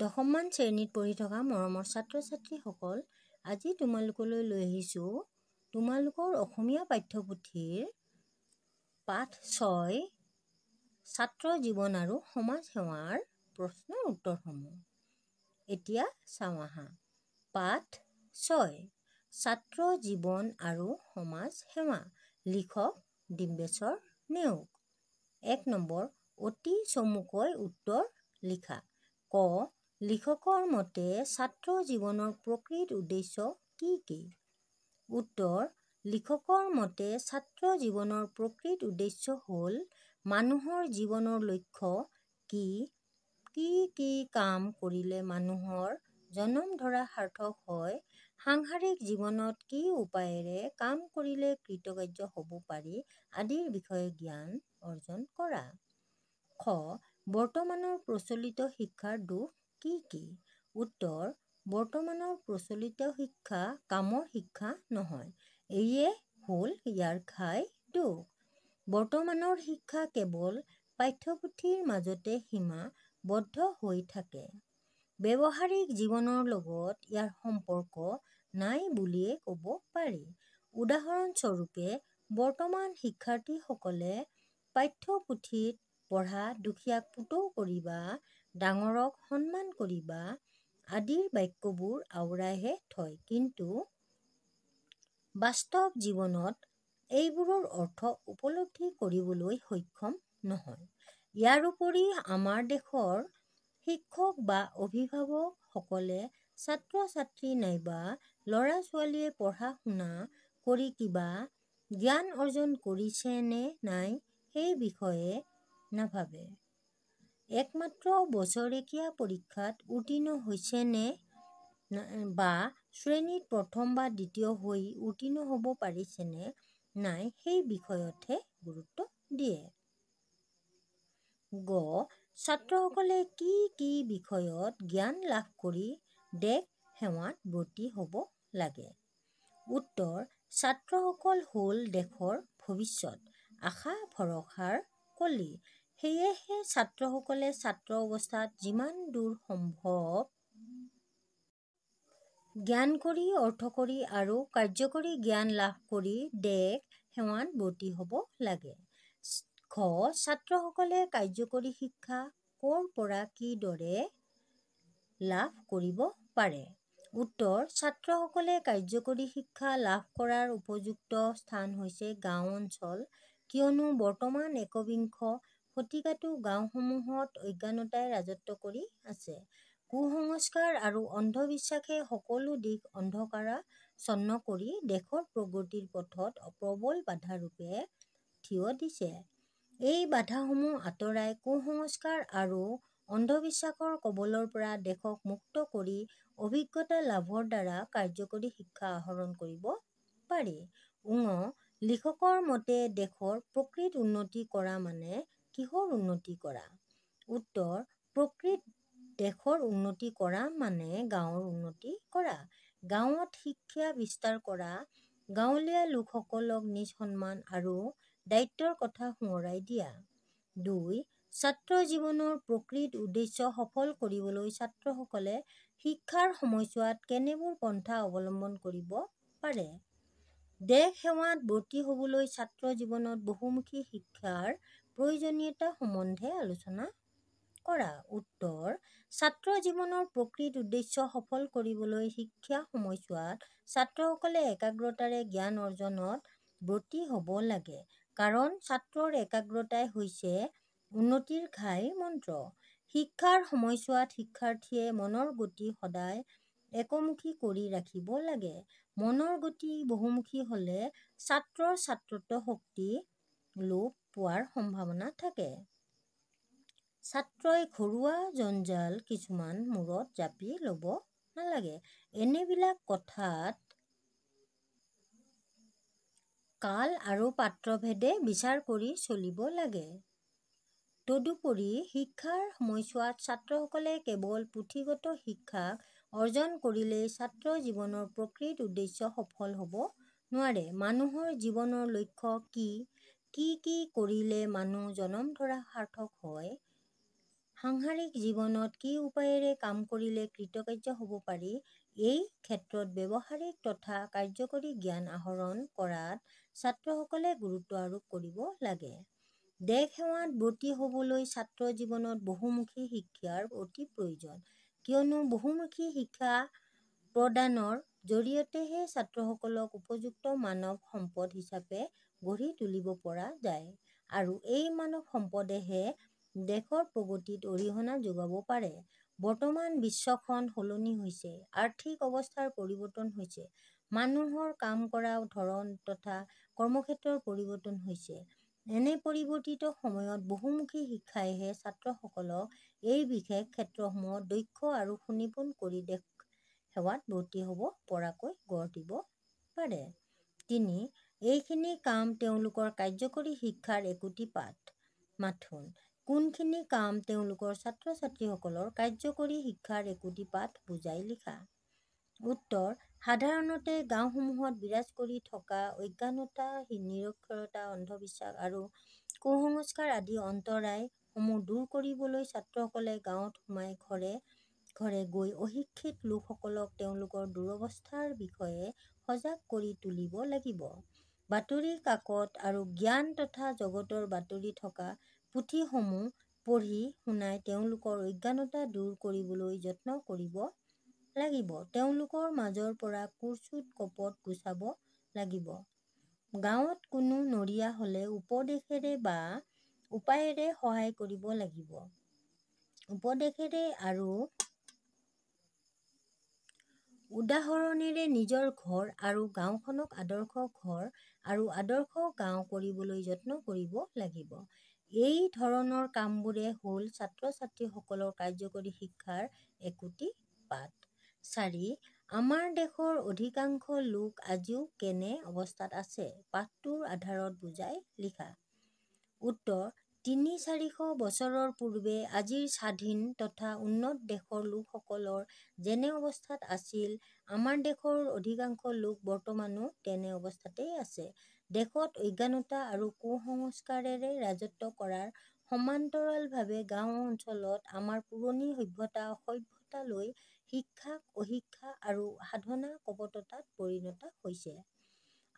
দশমমান শ্ৰেণীত পঢ়ি থকা মৰমৰ ছাত্ৰ ছাত্ৰীসকল আজি তোমালোকলৈ লৈ আহিছোঁ তোমালোকৰ অসমীয়া পাঠ্যপুথিৰ পাঠ ছয় ছাত্ৰ জীৱন আৰু সমাজ সেৱাৰ প্ৰশ্নৰ উত্তৰসমূহ এতিয়া চাওঁ আহা পাঠ ছয় ছাত্ৰ জীৱন আৰু সমাজ সেৱা লিখক ডিম্বেশ্বৰ নেওগ এক নম্বৰ অতি চমুকৈ উত্তৰ লিখা ক লিখকৰ মতে ছাত্ৰ জীৱনৰ প্ৰকৃত উদ্দেশ্য কি কি উত্তৰ লিখকৰ মতে ছাত্ৰ জীৱনৰ প্ৰকৃত উদ্দেশ্য হ'ল মানুহৰ জীৱনৰ লক্ষ্য কি কি কি কাম কৰিলে মানুহৰ জনম ধৰা সাৰ্থক হয় সাংসাৰিক জীৱনত কি উপায়েৰে কাম কৰিলে কৃতকাৰ্য হ'ব পাৰি আদিৰ বিষয়ে জ্ঞান অৰ্জন কৰা খ বৰ্তমানৰ প্ৰচলিত শিক্ষাৰ দোষ কি কি উত্তৰ বৰ্তমানৰ প্ৰচলিত শিক্ষা কামৰ শিক্ষা নহয় এইয়ে হ'ল ইয়াৰ ঘাই দুখ বৰ্তমানৰ শিক্ষা কেৱল পাঠ্যপুথিৰ মাজতে সীমাবদ্ধ হৈ থাকে ব্যৱহাৰিক জীৱনৰ লগত ইয়াৰ সম্পৰ্ক নাই বুলিয়ে ক'ব পাৰি উদাহৰণস্বৰূপে বৰ্তমান শিক্ষাৰ্থীসকলে পাঠ্যপুথিত পঢ়া দুখীয়াক পুতৌ কৰিবা ডাঙৰক সন্মান কৰিবা আদিৰ বাক্যবোৰ আওৰাইহে থয় কিন্তু বাস্তৱ জীৱনত এইবোৰৰ অৰ্থ উপলব্ধি কৰিবলৈ সক্ষম নহয় ইয়াৰ উপৰি আমাৰ দেশৰ শিক্ষক বা অভিভাৱকসকলে ছাত্ৰ ছাত্ৰী নাইবা ল'ৰা ছোৱালীয়ে পঢ়া শুনা কৰি কিবা জ্ঞান অৰ্জন কৰিছে নে নাই সেই বিষয়ে নাভাবে একমাত্ৰ বছৰেকীয়া পৰীক্ষাত উত্তীৰ্ণ হৈছেনে বা শ্ৰেণীত প্ৰথম বা দ্বিতীয় হৈ উত্তীৰ্ণ হ'ব পাৰিছেনে নাই সেই বিষয়তহে গুৰুত্ব দিয়ে গ ছাত্ৰসকলে কি কি বিষয়ত জ্ঞান লাভ কৰি দেশ সেৱাত ব্ৰতী হ'ব লাগে উত্তৰ ছাত্ৰসকল হ'ল দেশৰ ভৱিষ্যত আশা ভৰসাৰ কলি সেয়েহে ছাত্ৰসকলে ছাত্ৰ অৱস্থাত যিমান দূৰ সম্ভৱ জ্ঞান কৰি অৰ্থ কৰি আৰু কাৰ্যকৰী জ্ঞান লাভ কৰি দেশ সেৱান বৰ্তী হ'ব লাগে খ ছাত্ৰসকলে কাৰ্যকৰী শিক্ষা ক'ৰ পৰা কিদৰে লাভ কৰিব পাৰে উত্তৰ ছাত্ৰসকলে কাৰ্যকৰী শিক্ষা লাভ কৰাৰ উপযুক্ত স্থান হৈছে গাঁও অঞ্চল কিয়নো বৰ্তমান একবিংশ শতিকাটো গাঁওসমূহত অজ্ঞানতাই ৰাজত্ব কৰি আছে কু সংস্কাৰ আৰু অন্ধবিশ্বাসে সকলো দিশ অন্ধকাৰা ছন্ন কৰি দেশৰ প্ৰগতিৰ পথত প্ৰবল বাধাৰূপে থিয় দিছে এই বাধাসমূহ আঁতৰাই সংস্কাৰ আৰু অন্ধবিশ্বাসৰ কবলৰ পৰা দেশক মুক্ত কৰি অভিজ্ঞতা লাভৰ দ্বাৰা কাৰ্যকৰী শিক্ষা আহৰণ কৰিব পাৰি উঙ লিখকৰ মতে দেশৰ প্ৰকৃত উন্নতি কৰা মানে কিহৰ উন্নতি কৰা উত্তৰ প্ৰকৃত দেশৰ উন্নতি কৰা মানে গাঁৱৰ উন্নতি কৰা গাঁৱত শিক্ষা বিস্তাৰ কৰা গাঁৱলীয়া লোকসকলক নিজ সন্মান আৰু দায়িত্বৰ কথা সোঁৱৰাই দিয়া দুই ছাত্ৰ জীৱনৰ প্ৰকৃত উদ্দেশ্য সফল কৰিবলৈ ছাত্ৰসকলে শিক্ষাৰ সময়ছোৱাত কেনেবোৰ পন্থা অৱলম্বন কৰিব পাৰে দেশ সেৱাত ভৰ্তি হ'বলৈ ছাত্ৰ জীৱনত বহুমুখী শিক্ষাৰ প্ৰয়োজনীয়তা সম্বন্ধে আলোচনা কৰা উত্তৰ ছাত্ৰ জীৱনৰ প্ৰকৃত উদ্দেশ্য সফল কৰিবলৈ শিক্ষা সময়ছোৱাত ছাত্ৰসকলে একাগ্ৰতাৰে জ্ঞান অৰ্জনত ব্ৰতী হ'ব লাগে কাৰণ ছাত্ৰৰ একাগ্ৰতাই হৈছে উন্নতিৰ ঘাই মন্ত্ৰ শিক্ষাৰ সময়ছোৱাত শিক্ষাৰ্থীয়ে মনৰ গতি সদায় একমুখী কৰি ৰাখিব লাগে মনৰ গতি বহুমুখী হ'লে ছাত্ৰৰ ছাত্ৰত্ব শক্তি লোপ পোৱাৰ সম্ভাৱনা থাকে ছাত্ৰই ঘৰুৱা জঞ্জাল কিছুমান মূৰত জাপি ল'ব নালাগে এনেবিলাক কথাত কাল আৰু পাত্ৰভেদে বিচাৰ কৰি চলিব লাগে তদুপৰি শিক্ষাৰ সময়ছোৱাত ছাত্ৰসকলে কেৱল পুথিগত শিক্ষা অৰ্জন কৰিলেই ছাত্ৰ জীৱনৰ প্ৰকৃত উদ্দেশ্য সফল হ'ব নোৱাৰে মানুহৰ জীৱনৰ লক্ষ্য কি কি কি কৰিলে মানুহ জনম ধৰা সাৰ্থক হয় সাংসাৰিক জীৱনত কি উপায়েৰে কাম কৰিলে কৃতকাৰ্য হ'ব পাৰি এই ক্ষেত্ৰত ব্যৱহাৰিক তথা কাৰ্যকৰী জ্ঞান আহৰণ কৰাত ছাত্ৰসকলে গুৰুত্ব আৰোপ কৰিব লাগে দেশ সেৱাত ব্ৰতি হ'বলৈ ছাত্ৰ জীৱনত বহুমুখী শিক্ষাৰ অতি প্ৰয়োজন কিয়নো বহুমুখী শিক্ষা প্ৰদানৰ জৰিয়তেহে ছাত্ৰসকলক উপযুক্ত মানৱ সম্পদ হিচাপে গঢ়ি তুলিব পৰা যায় আৰু এই মানৱ সম্পদেহে দেশৰ প্ৰগতিত অৰিহণা যোগাব পাৰে বৰ্তমান বিশ্বখন সলনি হৈছে আৰ্থিক অৱস্থাৰ পৰিৱৰ্তন হৈছে মানুহৰ কাম কৰা ধৰণ তথা কৰ্মক্ষেত্ৰৰ পৰিৱৰ্তন হৈছে এনে পৰিৱৰ্তিত সময়ত বহুমুখী শিক্ষাইহে ছাত্ৰসকলক এই বিশেষ ক্ষেত্ৰসমূহত দক্ষ আৰু সুনিপুণ কৰি দেশ সেৱাত ভৰ্তি হ'ব পৰাকৈ গঢ় দিব পাৰে তিনি এইখিনি কাম তেওঁলোকৰ কাৰ্যকৰী শিক্ষাৰ একোটি পাঠ মাথোন কোনখিনি কাম তেওঁলোকৰ ছাত্ৰ ছাত্ৰীসকলৰ কাৰ্যকৰী শিক্ষাৰ একোটি পাঠ বুজাই লিখা উত্তৰ সাধাৰণতে গাঁওসমূহত বিৰাজ কৰি থকা অজ্ঞানতা নিৰক্ষৰতা অন্ধবিশ্বাস আৰু কুসংস্কাৰ আদি অন্তৰায়সমূহ দূৰ কৰিবলৈ ছাত্ৰসকলে গাঁৱত সোমাই ঘৰে ঘৰে গৈ অশিক্ষিত লোকসকলক তেওঁলোকৰ দুৰৱস্থাৰ বিষয়ে সজাগ কৰি তুলিব লাগিব বাতৰি কাকত আৰু জ্ঞান তথা জগতৰ বাতৰি থকা পুথিসমূহ পঢ়ি শুনাই তেওঁলোকৰ অজ্ঞানতা দূৰ কৰিবলৈ যত্ন কৰিব লাগিব তেওঁলোকৰ মাজৰ পৰা কুৰ্চুত কপট গুচাব লাগিব গাঁৱত কোনো নৰিয়া হ'লে উপদেশেৰে বা উপায়েৰে সহায় কৰিব লাগিব উপদেশেৰে আৰু উদাহৰণেৰে নিজৰ ঘৰ আৰু গাঁওখনক আদৰ্শ ঘৰ আৰু আদৰ্শ গাঁও কৰিবলৈ যত্ন কৰিব লাগিব এই ধৰণৰ কামবোৰে হ'ল ছাত্ৰ ছাত্ৰীসকলৰ কাৰ্যকৰী শিক্ষাৰ একোটি পাত চাৰি আমাৰ দেশৰ অধিকাংশ লোক আজিও কেনে অৱস্থাত আছে পাঠটোৰ আধাৰত বুজাই লিখা উত্তৰ তিনি চাৰিশ বছৰৰ পূৰ্বে আজিৰ স্বাধীন তথা উন্নত দেশৰ লোকসকলৰ যেনে অৱস্থাত আছিল আমাৰ দেশৰ অধিকাংশ লোক বৰ্তমানো তেনে অৱস্থাতেই আছে দেশত অজ্ঞানতা আৰু কু সংস্কাৰেৰে ৰাজত্ব কৰাৰ সমান্তৰালভাৱে গাঁও অঞ্চলত আমাৰ পুৰণি সভ্যতা অসভ্যতালৈ শিক্ষা অশিক্ষা আৰু সাধনা কপটতাত পৰিণত হৈছে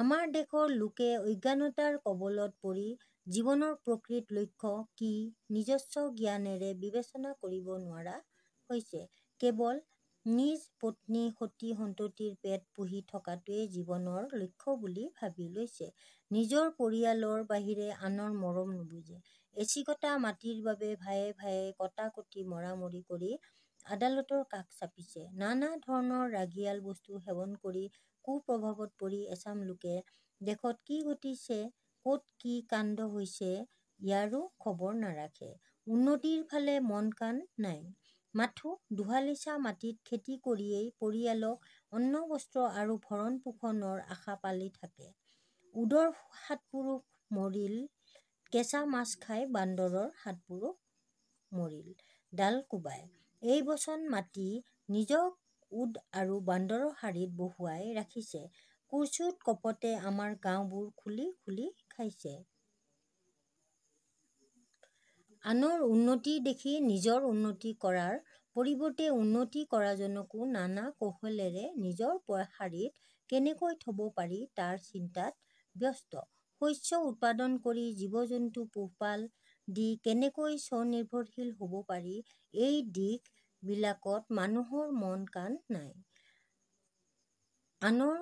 আমাৰ দেশৰ লোকে অজ্ঞানতাৰ কবলত পৰি জীৱনৰ প্ৰকৃত লক্ষ্য কি নিজস্ব জ্ঞানেৰে বিবেচনা কৰিব নোৱাৰা হৈছে কেৱল নিজ পত্নী সতী সন্ততিৰ পেট পুহি থকাটোৱে জীৱনৰ লক্ষ্য বুলি ভাবি লৈছে নিজৰ পৰিয়ালৰ বাহিৰে আনৰ মৰম নুবুজে এচিকটা মাটিৰ বাবে ভায়ে ভায়ে কটা কটি মৰামৰি কৰি আদালতৰ কাষ চাপিছে নানা ধৰণৰ ৰাগিয়াল বস্তু সেৱন কৰি কুপ্ৰভাৱত পৰি এচাম লোকে দেশত কি ঘটিছে ক'ত কি কাণ্ড হৈছে ইয়াৰো খবৰ নাৰাখে উন্নতিৰ ফালে মন কাণ নাই মাথো দুহালিচা মাটিত খেতি কৰিয়েই পৰিয়ালক অন্ন বস্ত্ৰ আৰু ভৰণ পোষণৰ আশা পালি থাকে উদৰ পুৰুষ মৰিল কেঁচা মাছ খাই বান্দৰৰ পুৰুষ মৰিল ডাল কোবাই এই বচন মাটি নিজক উদ আৰু বান্দৰৰ শাৰীত বহুৱাই ৰাখিছে কুচুত কপতে আমাৰ গাঁওবোৰ খুলি খুলি খাইছে আনৰ উন্নতি দেখি নিজৰ উন্নতি কৰাৰ পৰিৱৰ্তে উন্নতি কৰাজনকো নানা কৌশলেৰে নিজৰ শাৰীত কেনেকৈ থ'ব পাৰি তাৰ চিন্তাত ব্যস্ত শস্য উৎপাদন কৰি জীৱ জন্তু পোহপাল দি কেনেকৈ স্বনিৰ্ভৰশীল হ'ব পাৰি এই দিশ বিলাকত মানুহৰ মন কাণ নাই আনৰ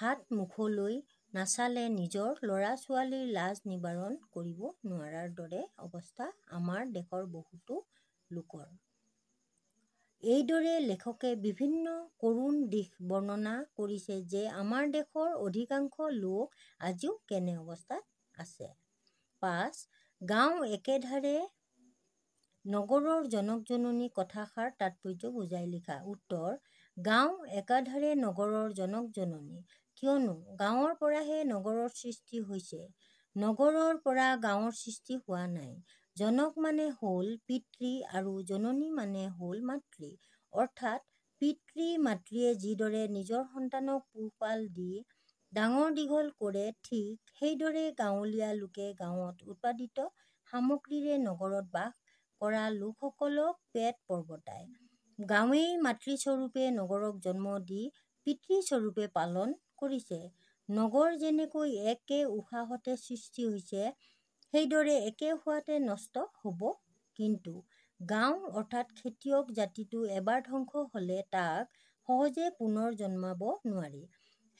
হাত মুখলৈ নাচালে নিজৰ ল'ৰা ছোৱালীৰ লাজ নিবাৰণ কৰিব নোৱাৰাৰ দৰে অৱস্থা আমাৰ দেশৰ বহুতো লোকৰ এইদৰে লেখকে বিভিন্ন কৰুণ দিশ বৰ্ণনা কৰিছে যে আমাৰ দেশৰ অধিকাংশ লোক আজিও কেনে অৱস্থাত আছে পাঁচ গাঁও একেধাৰে নগৰৰ জনক জননী কথাষাৰ তাৎপৰ্য বুজাই লিখা উত্তৰ গাঁও একাধাৰে নগৰৰ জনক জননী কিয়নো গাঁৱৰ পৰাহে নগৰৰ সৃষ্টি হৈছে নগৰৰ পৰা গাঁৱৰ সৃষ্টি হোৱা নাই জনক মানে হ'ল পিতৃ আৰু জননী মানে হ'ল মাতৃ অৰ্থাৎ পিতৃ মাতৃয়ে যিদৰে নিজৰ সন্তানক পোহপাল দি ডাঙৰ দীঘল কৰে ঠিক সেইদৰে গাঁৱলীয়া লোকে গাঁৱত উৎপাদিত সামগ্ৰীৰে নগৰত বাস কৰা লোকসকলক পেট পৰ্বতায় গাঁৱেই মাতৃস্বৰূপে নগৰক জন্ম দি পিতৃ স্বৰূপে পালন কৰিছে নগৰ যেনেকৈ একে উশাহতে সৃষ্টি হৈছে সেইদৰে একে হোৱাতে নষ্ট হ'ব কিন্তু গাঁও অৰ্থাৎ খেতিয়ক জাতিটো এবাৰ ধ্বংস হ'লে তাক সহজে পুনৰ জন্মাব নোৱাৰি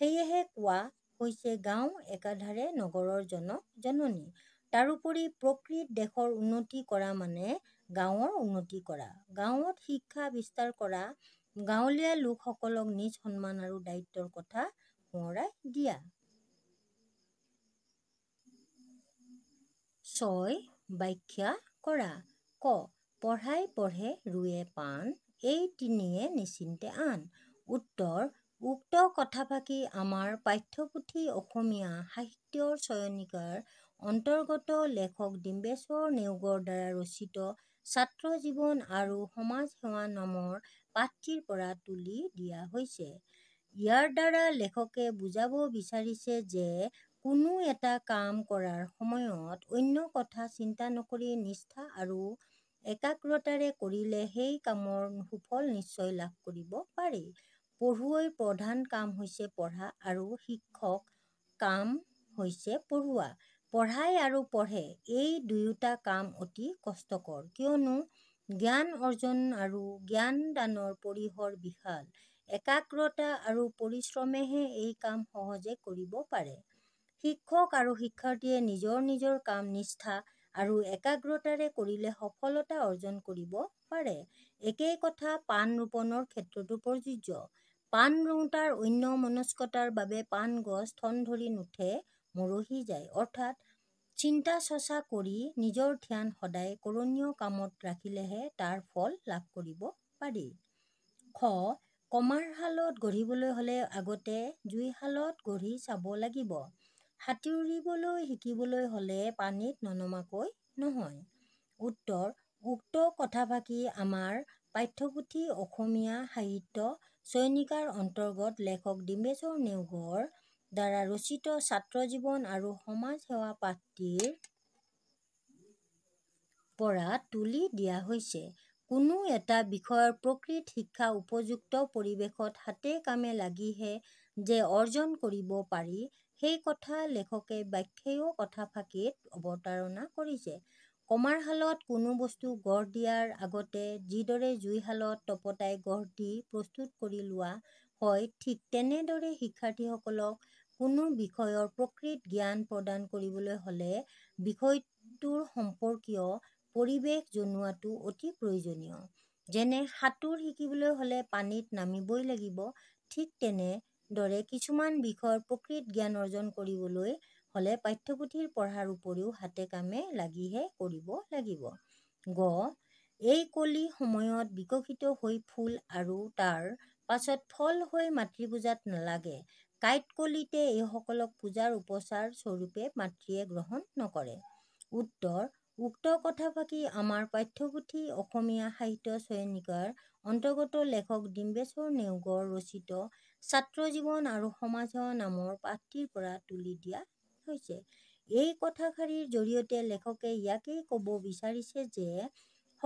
সেয়েহে কোৱা হৈছে গাঁও একাধাৰে নগৰৰ জনক জননী তাৰোপৰি প্ৰকৃত দেশৰ উন্নতি কৰা মানে গাঁৱৰ উন্নতি কৰা গাঁৱত শিক্ষা বিস্তাৰ কৰা গাঁৱলীয়া লোকসকলক নিজ সন্মান আৰু দায়িত্বৰ কথা সোঁৱৰাই দিয়া ছয় বাখ্য়া কৰা ক পঢ়াই পঢ়ে ৰুৱে পাণ এই তিনিয়ে নিচিন্তে আন উত্তৰ উক্ত কথা ফাঁকি আমাৰ পাঠ্যপুথি অসমীয়া সাহিত্যৰ চয়নিকাৰ অন্তৰ্গত লেখক ডিম্বেশ্বৰ নেওগৰ দ্বাৰা ৰচিত ছাত্ৰ জীৱন আৰু সমাজ সেৱা নামৰ পাঠিৰ পৰা তুলি দিয়া হৈছে ইয়াৰ দ্বাৰা লেখকে বুজাব বিচাৰিছে যে কোনো এটা কাম কৰাৰ সময়ত অন্য কথা চিন্তা নকৰি নিষ্ঠা আৰু একাগ্ৰতাৰে কৰিলে সেই কামৰ সুফল নিশ্চয় লাভ কৰিব পাৰি পঢ়ুৱৈ প্ৰধান কাম হৈছে পঢ়া আৰু শিক্ষক কাম হৈছে পঢ়োৱা পঢ়াই আৰু পঢ়ে এই দুয়োটা কাম অতি কষ্টকৰ কিয়নো জ্ঞান অৰ্জন আৰু জ্ঞান দানৰ পৰিসৰ বিশাল একাগ্ৰতা আৰু পৰিশ্ৰমেহে এই কাম সহজে কৰিব পাৰে শিক্ষক আৰু শিক্ষাৰ্থীয়ে নিজৰ নিজৰ কাম নিষ্ঠা আৰু একাগ্ৰতাৰে কৰিলে সফলতা অৰ্জন কৰিব পাৰে একেই কথা পাণ ৰোপণৰ ক্ষেত্ৰতো প্ৰযোজ্য পাণ ৰোওঁতাৰ অন্য মনস্কতাৰ বাবে পাণ গছ ঠন ধৰি নুঠে মৰহি যায় অৰ্থাৎ চিন্তা চৰ্চা কৰি নিজৰ ধ্যান সদায় কৰণীয় কামত ৰাখিলেহে তাৰ ফল লাভ কৰিব পাৰি খ কমাৰশালত গঢ়িবলৈ হ'লে আগতে জুইশালত গঢ়ি চাব লাগিব সাঁতুৰিবলৈ শিকিবলৈ হ'লে পানীত ননমাকৈ নহয় উত্তৰ উক্ত কথা কথাফাকি আমাৰ পাঠ্যপুথি অসমীয়া সাহিত্য চয়নিকাৰ অন্তৰ্গত লেখক ডিম্বেশ্বৰ নেওগৰ দ্বাৰা ৰচিত ছাত্ৰ জীৱন আৰু সমাজ সেৱা পাতিৰ পৰা তুলি দিয়া হৈছে কোনো এটা বিষয়ৰ প্ৰকৃত শিক্ষা উপযুক্ত পৰিৱেশত হাতে কামে লাগিহে যে অৰ্জন কৰিব পাৰি সেই কথা লেখকে ব্যাখ্যেয় কথা ফাঁকিত অৱতাৰণা কৰিছে কমাৰশালত কোনো বস্তু গঢ় দিয়াৰ আগতে যিদৰে জুইশালত তপতাই গঢ় দি প্ৰস্তুত কৰি লোৱা হয় ঠিক তেনেদৰে শিক্ষাৰ্থীসকলক কোনো বিষয়ৰ প্ৰকৃত জ্ঞান প্ৰদান কৰিবলৈ হ'লে বিষয়টোৰ সম্পৰ্কীয় পৰিৱেশ জনোৱাটো অতি প্ৰয়োজনীয় যেনে সাঁতোৰ শিকিবলৈ হ'লে পানীত নামিবই লাগিব ঠিক তেনেদৰে কিছুমান বিষয়ৰ প্ৰকৃত জ্ঞান অৰ্জন কৰিবলৈ হ'লে পাঠ্যপুথিৰ পঢ়াৰ উপৰিও হাতে কামে লাগিহে কৰিব লাগিব গ এই কলি সময়ত বিকশিত হৈ ফুল আৰু তাৰ পাছত ফল হৈ মাতৃপূজাত নালাগে কাইটকলিতে এইসকলক পূজাৰ উপচাৰ স্বৰূপে মাতৃয়ে গ্ৰহণ নকৰে উত্তৰ উক্ত কথা ফাকি আমাৰ পাঠ্যপুথি অসমীয়া সাহিত্য চয়নিকাৰ অন্তৰ্গত লেখক ডিম্বেশ্বৰ নেওগৰ ৰচিত ছাত্ৰ জীৱন আৰু সমাজ নামৰ পাঠটিৰ পৰা তুলি দিয়া হৈছে এই কথাষাৰীৰ জৰিয়তে লেখকে ইয়াকেই ক'ব বিচাৰিছে যে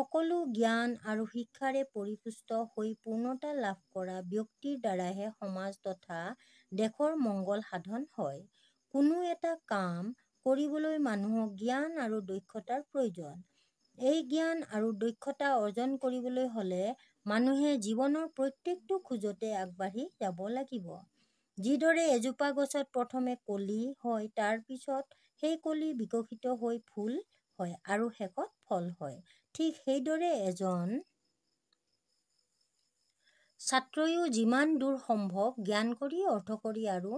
সকলো জ্ঞান আৰু শিক্ষাৰে পৰিপুষ্ট হৈ পূৰ্ণতা লাভ কৰা ব্যক্তিৰ দ্বাৰাহে সমাজ তথা দেশৰ মংগল সাধন হয় কোনো এটা কাম কৰিবলৈ মানুহক জ্ঞান আৰু দক্ষতাৰ প্ৰয়োজন এই জ্ঞান আৰু দক্ষতা অৰ্জন কৰিবলৈ হ'লে মানুহে জীৱনৰ প্ৰত্যেকটো খোজতে আগবাঢ়ি যাব লাগিব যিদৰে এজোপা গছত প্ৰথমে কলি হয় তাৰ পিছত সেই কলি বিকশিত হৈ ফুল হয় আৰু শেষত ফল হয় ঠিক সেইদৰে এজন ছাত্ৰয়ো যিমান দূৰ সম্ভৱ জ্ঞান কৰি অৰ্থ কৰি আৰু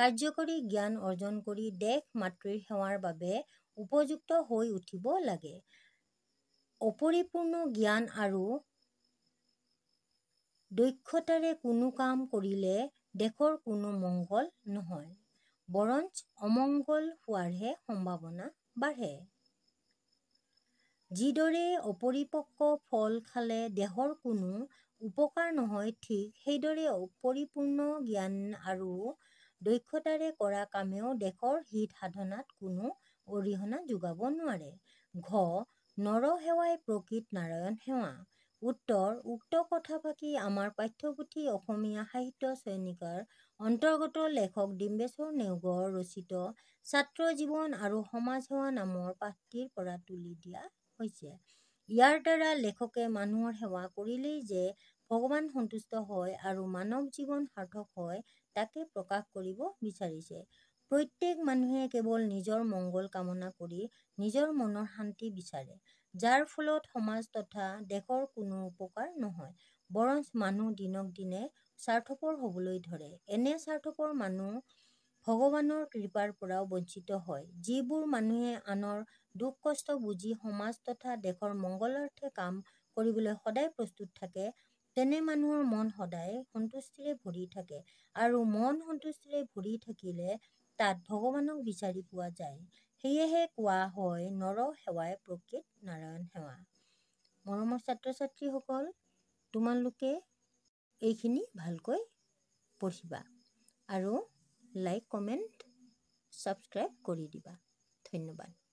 কাৰ্যকৰী জ্ঞান অৰ্জন কৰি দেশ মাতৃৰ সেৱাৰ বাবে উপযুক্ত হৈ উঠিব লাগে অপৰিপূৰ্ণ জ্ঞান আৰু দক্ষতাৰে কোনো কাম কৰিলে দেশৰ কোনো মংগল নহয় বৰঞ্চ অমংগল হোৱাৰহে সম্ভাৱনা বাঢ়ে যিদৰে অপৰিপক্ক ফল খালে দেহৰ কোনো উপকাৰ নহয় ঠিক সেইদৰে পৰিপূৰ্ণ জ্ঞান আৰু দক্ষতাৰে কৰা কামেও দেশৰ হিত সাধনাত কোনো অৰিহণা যোগাব নোৱাৰে ঘ নৰসেৱাই প্ৰকৃত নাৰায়ণ সেৱা উত্তৰ উক্ত কথা ফাঁকি আমাৰ পাঠ্যপুথি অসমীয়া সাহিত্য শ্ৰেণীকাৰ অন্তৰ্গত লেখক ডিম্বেশ্বৰ নেওগৰ ৰচিত ছাত্ৰ জীৱন আৰু সমাজ সেৱা নামৰ পাঠটিৰ পৰা তুলি দিয়া হৈছে ইয়াৰ দ্বাৰা লেখকে মানুহৰ সেৱা কৰিলেই যে ভগৱান সন্তুষ্ট হয় আৰু মানৱ জীৱন সাৰ্থক হয় তাকে প্ৰকাশ কৰিব বিচাৰিছে প্ৰত্যেক মানুহে কেৱল নিজৰ মংগল কামনা কৰি নিজৰ মনৰ শান্তি বিচাৰে যাৰ ফলত সমাজ তথা দেশৰ কোনো উপকাৰ নহয় বৰঞ্চ মানুহ দিনক দিনে স্বাৰ্থপৰ হ'বলৈ ধৰে এনে স্বাৰ্থপৰ মানুহ ভগৱানৰ কৃপাৰ পৰাও বঞ্চিত হয় যিবোৰ মানুহে আনৰ দুখ কষ্ট বুজি সমাজ তথা দেশৰ মংগলাৰ্থে কাম কৰিবলৈ সদায় প্ৰস্তুত থাকে তেনে মানুহৰ মন সদায় সন্তুষ্টিৰে ভৰি থাকে আৰু মন সন্তুষ্টিৰে ভৰি থাকিলে তাত ভগৱানক বিচাৰি পোৱা যায় সেয়েহে কোৱা হয় নৰ সেৱাই প্ৰকৃত নাৰায়ণ সেৱা মৰমৰ ছাত্ৰ ছাত্ৰীসকল তোমালোকে এইখিনি ভালকৈ পঢ়িবা আৰু লাইক কমেণ্ট ছাবস্ক্ৰাইব কৰি দিবা ধন্যবাদ